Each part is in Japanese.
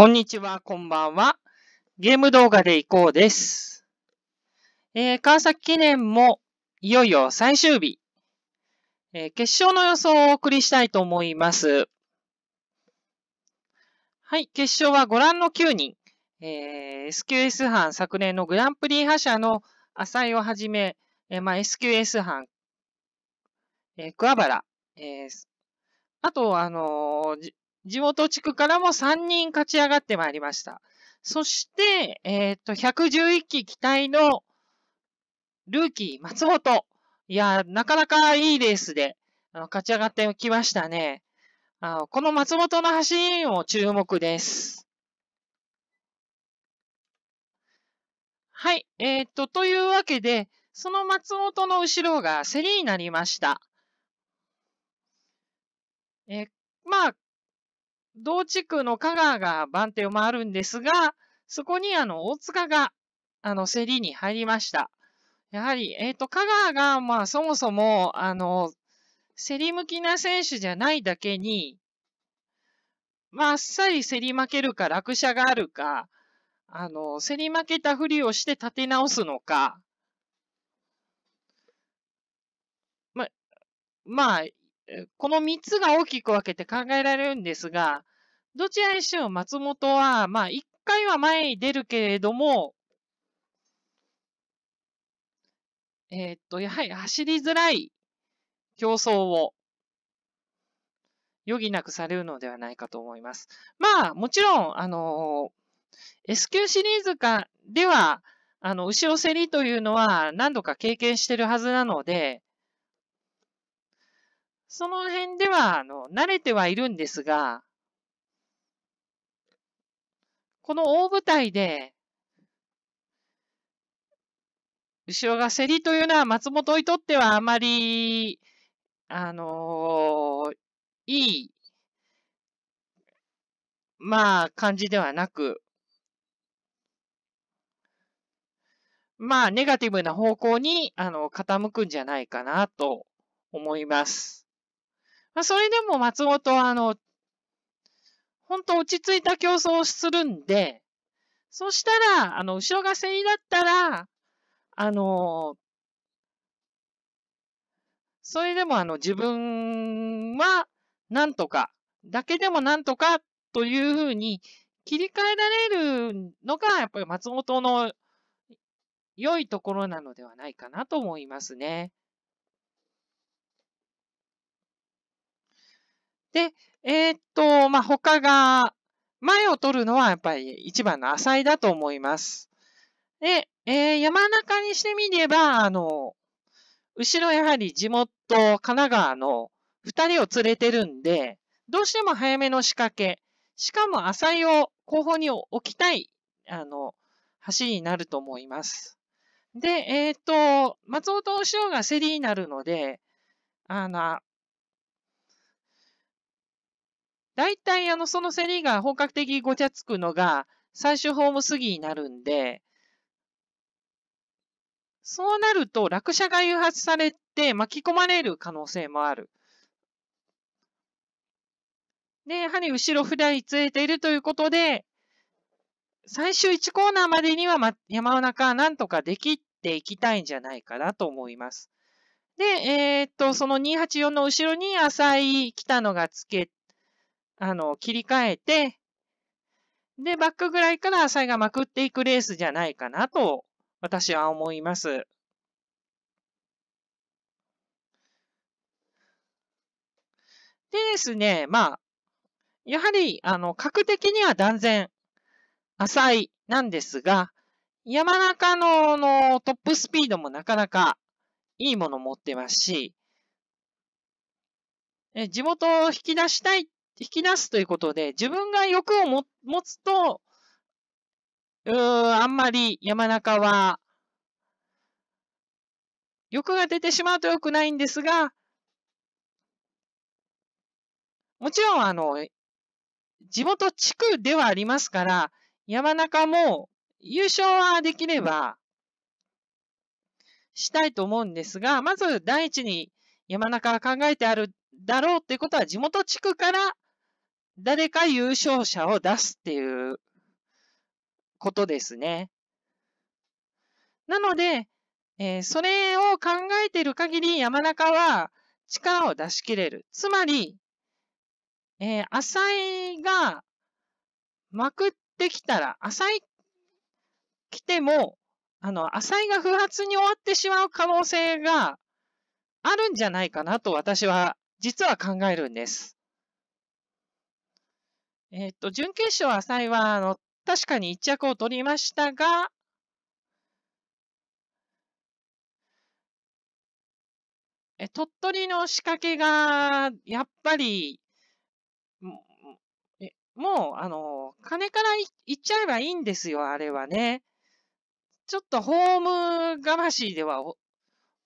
こんにちは、こんばんは。ゲーム動画でいこうです。えー、川崎記念もいよいよ最終日、えー、決勝の予想をお送りしたいと思います。はい、決勝はご覧の9人、えー、SQS 班昨年のグランプリ覇者の浅井をはじめ、えーまあ、SQS 班、えー、桑原、えー、あと、あのー、地元地区からも3人勝ち上がってまいりました。そして、えっ、ー、と、111期期待のルーキー松本。いや、なかなかいいレースで、あの、勝ち上がってきましたね。あの、この松本の走りをも注目です。はい。えっ、ー、と、というわけで、その松本の後ろが競りになりました。えー、同地区の香川が番手を回るんですが、そこにあの、大塚が、あの、競りに入りました。やはり、えっ、ー、と、香川が、まあ、そもそも、あの、競り向きな選手じゃないだけに、まあ、あっさり競り負けるか、落車があるか、あの、競り負けたふりをして立て直すのか、ま、まあ、この3つが大きく分けて考えられるんですが、どちらにしろ松本は、まあ、一回は前に出るけれども、えー、っと、やはり走りづらい競争を余儀なくされるのではないかと思います。まあ、もちろん、あのー、S 級シリーズかでは、あの、後ろ競りというのは何度か経験してるはずなので、その辺では、あの、慣れてはいるんですが、この大舞台で、後ろが競りというのは松本にとってはあまり、あのー、いい、まあ、感じではなく、まあ、ネガティブな方向に、あの、傾くんじゃないかなと思います。まあ、それでも松本は、あの、本当落ち着いた競争をするんで、そしたら、あの、後ろが競りだったら、あの、それでもあの、自分は、なんとか、だけでもなんとかというふうに切り替えられるのが、やっぱり松本の良いところなのではないかなと思いますね。で、えー、っまあ、他が、前を取るのはやっぱり一番の浅井だと思います。で、えー、山中にしてみれば、あの、後ろやはり地元、神奈川の二人を連れてるんで、どうしても早めの仕掛け、しかも浅井を後方に置きたい、あの、走りになると思います。で、えっ、ー、と、松尾と塩が競りになるので、あの、大体あの、その競りが本格的にごちゃつくのが、最終ホーム過ぎになるんで、そうなると落車が誘発されて巻き込まれる可能性もある。で、やはり後ろ普段についているということで、最終1コーナーまでには、ま、山中なんとかできていきたいんじゃないかなと思います。で、えー、っと、その284の後ろに浅井北野がつけあの、切り替えて、で、バックぐらいから浅井がまくっていくレースじゃないかなと、私は思います。でですね、まあ、やはり、あの、格的には断然、浅井なんですが、山中ののトップスピードもなかなかいいもの持ってますし、え地元を引き出したいっ引き出すということで、自分が欲をも持つと、うーあんまり山中は、欲が出てしまうと良くないんですが、もちろん、あの、地元地区ではありますから、山中も優勝はできれば、したいと思うんですが、まず第一に山中が考えてあるだろうっていうことは地元地区から誰か優勝者を出すっていうことですね。なので、えー、それを考えている限り山中は力を出し切れる。つまり、えー、浅井がまくってきたら、浅井来ても、あの、浅井が不発に終わってしまう可能性があるんじゃないかなと私は実は考えるんです。えっ、ー、と、準決勝最後は、あの、確かに1着を取りましたが、え鳥取の仕掛けが、やっぱり、えもう、あの、金からいっちゃえばいいんですよ、あれはね。ちょっとホームがシーでは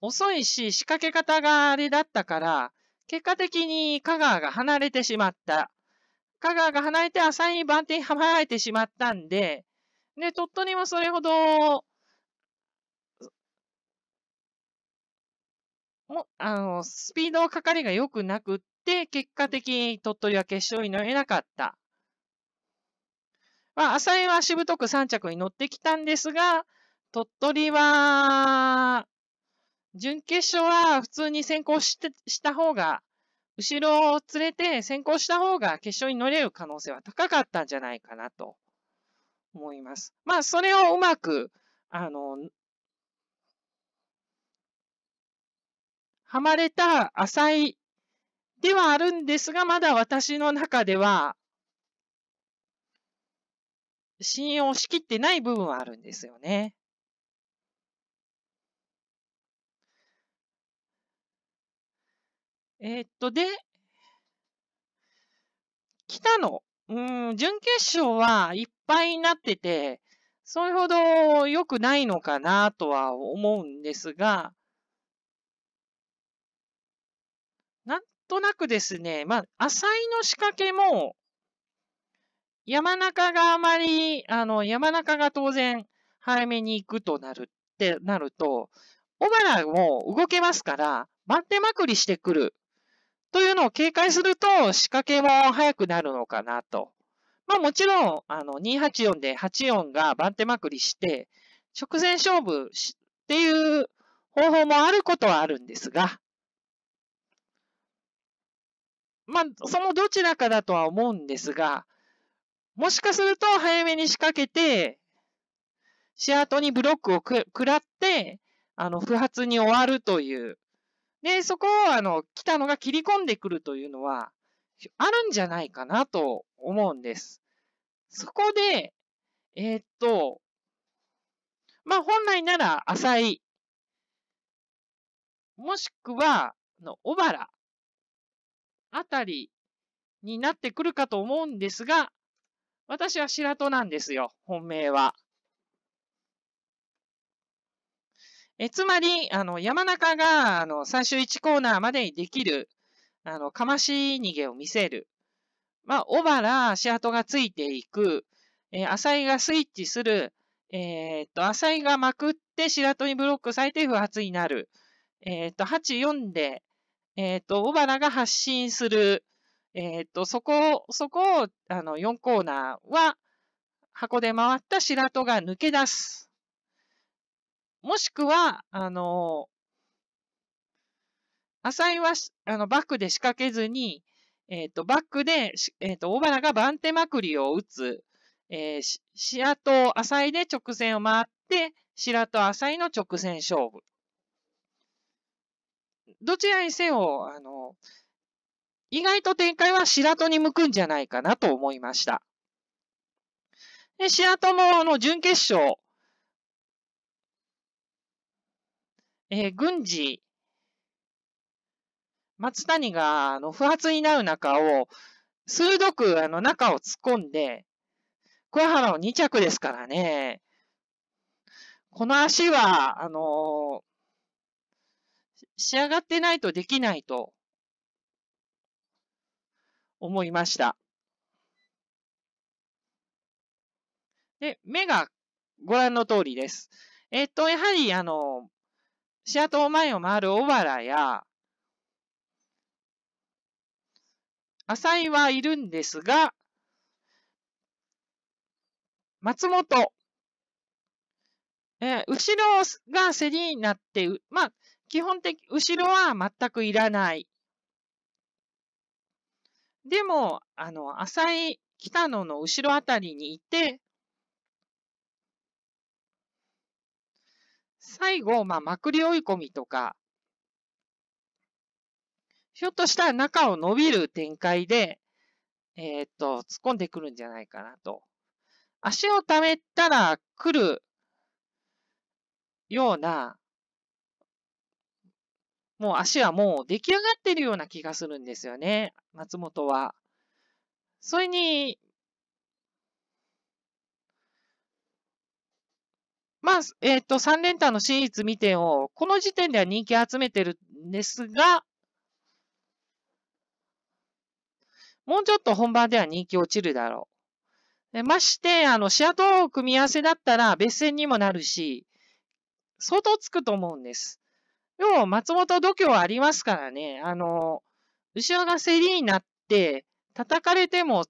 遅いし、仕掛け方があれだったから、結果的に香川が離れてしまった。香川が離れて浅に番手に離られてしまったんで、で、鳥取もそれほど、もあの、スピードかかりが良くなくって、結果的に鳥取は決勝に乗れなかった。まあ、浅井はしぶとく3着に乗ってきたんですが、鳥取は、準決勝は普通に先行してした方が後ろを連れて先行した方が決勝に乗れる可能性は高かったんじゃないかなと思います。まあ、それをうまく、あの、はまれた浅いではあるんですが、まだ私の中では、信用しきってない部分はあるんですよね。えー、っと、で、北の、うん、準決勝はいっぱいになってて、それほど良くないのかなとは思うんですが、なんとなくですね、まあ、浅井の仕掛けも、山中があまり、あの、山中が当然早めに行くとなるってなると、小原も動けますから、待ってまくりしてくるというのを警戒すると仕掛けも早くなるのかなと。まあもちろん、あの、284で84が番手まくりして、直前勝負っていう方法もあることはあるんですが、まあ、そのどちらかだとは思うんですが、もしかすると早めに仕掛けて、仕後にブロックを食らって、あの、不発に終わるというで、そこを、あの、来たのが切り込んでくるというのは、あるんじゃないかなと思うんです。そこで、えー、っと、まあ、本来なら浅井、もしくは、の、小原、あたりになってくるかと思うんですが、私は白戸なんですよ、本命は。えつまり、あの、山中が、あの、最終1コーナーまでにできる、あの、かまし逃げを見せる。まあ、小原、足跡がついていく。えー、浅井がスイッチする。えー、っと、浅井がまくって白戸にブロックされて不発になる。えー、っと、8、4で、えっと、小原が発進する。えっと、そこを、そこを、あの、4コーナーは、箱で回った白戸が抜け出す。もしくは、あの、浅井は、あの、バックで仕掛けずに、えっ、ー、と、バックで、えっ、ー、と、大原が番手まくりを打つ、えー、白とサイで直線を回って、白とサイの直線勝負。どちらにせよ、あの、意外と展開は白戸に向くんじゃないかなと思いました。でア戸も、あの、準決勝、えー、軍事、松谷が、あの、不発になる中を、鋭く、あの、中を突っ込んで、桑原を2着ですからね、この足は、あのー、仕上がってないとできないと、思いました。で、目がご覧の通りです。えっ、ー、と、やはり、あの、シアトー前を回る小原や、浅井はいるんですが、松本、えー、後ろが競りになって、まあ、基本的、後ろは全くいらない。でも、あの、浅井、北野の後ろあたりにいて、最後、まあ、まくり追い込みとか、ひょっとしたら中を伸びる展開で、えー、っと、突っ込んでくるんじゃないかなと。足を溜めたら来るような、もう足はもう出来上がってるような気がするんですよね、松本は。それに、まあ、えっ、ー、と、三連単の真実2点を、この時点では人気集めてるんですが、もうちょっと本番では人気落ちるだろう。まして、あの、シアトロー組み合わせだったら別戦にもなるし、相当つくと思うんです。要は、松本度胸ありますからね、あの、後ろが競りになって、叩かれても、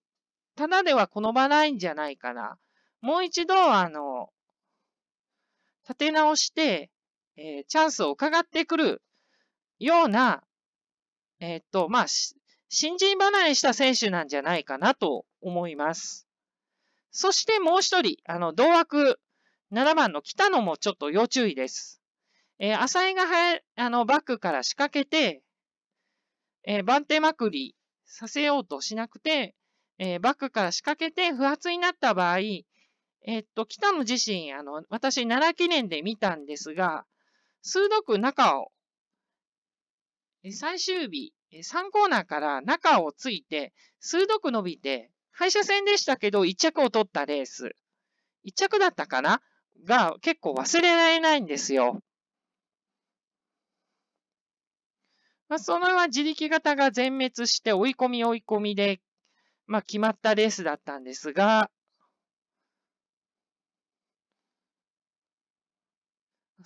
ただでは好まないんじゃないかな。もう一度、あの、立て直して、えー、チャンスを伺ってくるような、えー、っと、まあ、新人離れした選手なんじゃないかなと思います。そしてもう一人、あの、同枠7番の北野もちょっと要注意です。えー、浅井がはあの、バックから仕掛けて、えー、番手まくりさせようとしなくて、えー、バックから仕掛けて不発になった場合、えっと、北野自身、あの、私、奈良記念で見たんですが、数度中を、最終日、3コーナーから中をついて、数度伸びて、敗者戦でしたけど、1着を取ったレース。1着だったかなが結構忘れられないんですよ。まあ、そのまま自力型が全滅して追い込み追い込みで、まあ、決まったレースだったんですが、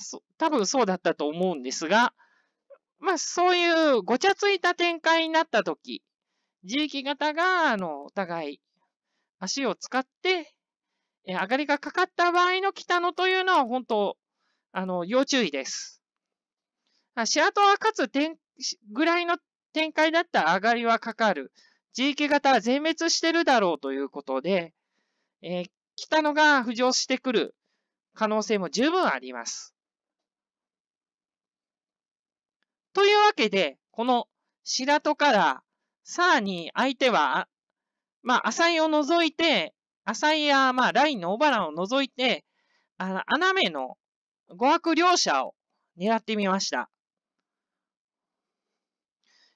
そ、多分そうだったと思うんですが、まあそういうごちゃついた展開になったとき、地域型が、あの、お互い足を使って、え、上がりがかかった場合の北野というのは本当、あの、要注意です。シアトは勝つぐらいの展開だったら上がりはかかる。地域型は全滅してるだろうということで、えー、北野が浮上してくる可能性も十分あります。というわけで、この白戸からさらに相手は、まあ、浅井を除いて、浅井や、まあ、ラインの小原を除いて、あの、穴目の語悪両者を狙ってみました。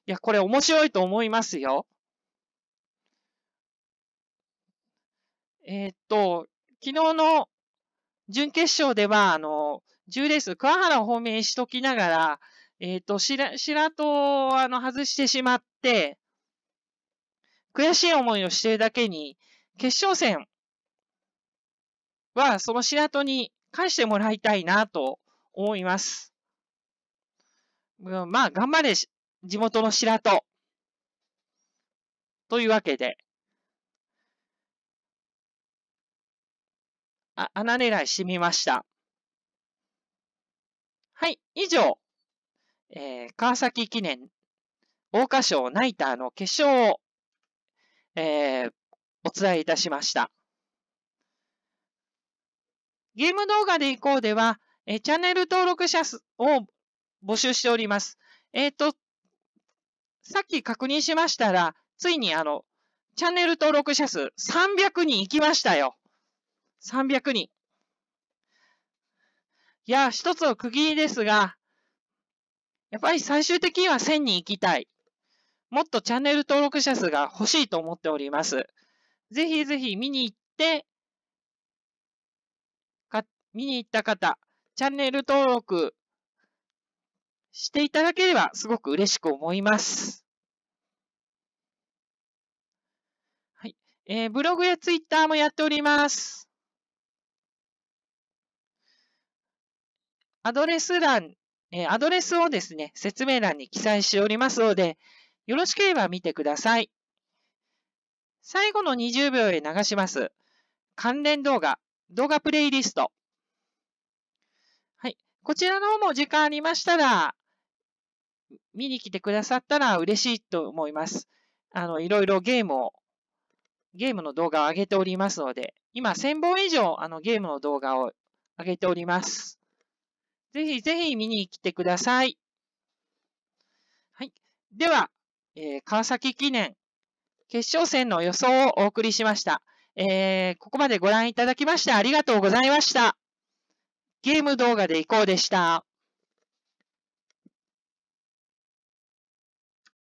いや、これ面白いと思いますよ。えー、っと、昨日の準決勝では、あの、10レース、桑原を方面しときながら、えっ、ー、と、ら、白戸をあの外してしまって、悔しい思いをしているだけに、決勝戦はその白戸に返してもらいたいなと思います。うん、まあ、頑張れ、地元の白戸。というわけで、あ、穴狙いしてみました。はい、以上。えー、川崎記念、大花賞ナイターの決勝を、えー、お伝えいたしました。ゲーム動画でいこうでは、えー、チャンネル登録者数を募集しております。えっ、ー、と、さっき確認しましたら、ついにあの、チャンネル登録者数300人いきましたよ。300人。いや、一つの区切りですが、やっぱり最終的には1000人行きたい。もっとチャンネル登録者数が欲しいと思っております。ぜひぜひ見に行って、か見に行った方、チャンネル登録していただければすごく嬉しく思います。はい。えー、ブログやツイッターもやっております。アドレス欄えアドレスをですね、説明欄に記載しておりますので、よろしければ見てください。最後の20秒で流します。関連動画、動画プレイリスト。はい。こちらの方も時間ありましたら、見に来てくださったら嬉しいと思います。あの、いろいろゲームを、ゲームの動画を上げておりますので、今1000本以上、あの、ゲームの動画を上げております。ぜひぜひ見に来てください。はい。では、えー、川崎記念決勝戦の予想をお送りしました。えー、ここまでご覧いただきましてありがとうございました。ゲーム動画でいこうでした。